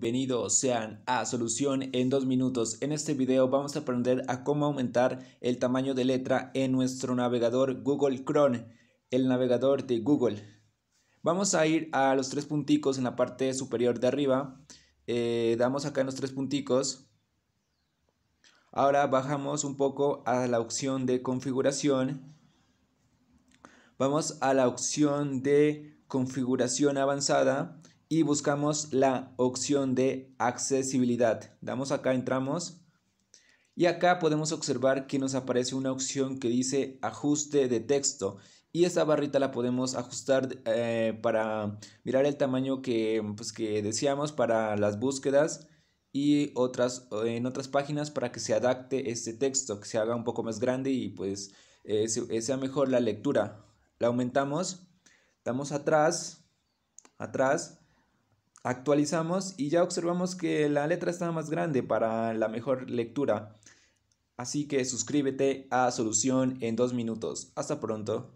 Bienvenidos sean a Solución en dos minutos. En este video vamos a aprender a cómo aumentar el tamaño de letra en nuestro navegador Google Chrome, el navegador de Google. Vamos a ir a los tres punticos en la parte superior de arriba. Eh, damos acá en los tres punticos. Ahora bajamos un poco a la opción de configuración. Vamos a la opción de configuración avanzada y buscamos la opción de accesibilidad. Damos acá, entramos y acá podemos observar que nos aparece una opción que dice ajuste de texto y esta barrita la podemos ajustar eh, para mirar el tamaño que, pues, deseamos para las búsquedas y otras en otras páginas para que se adapte este texto, que se haga un poco más grande y pues eh, eh, sea mejor la lectura. La aumentamos, damos atrás, atrás Actualizamos y ya observamos que la letra está más grande para la mejor lectura. Así que suscríbete a Solución en dos minutos. Hasta pronto.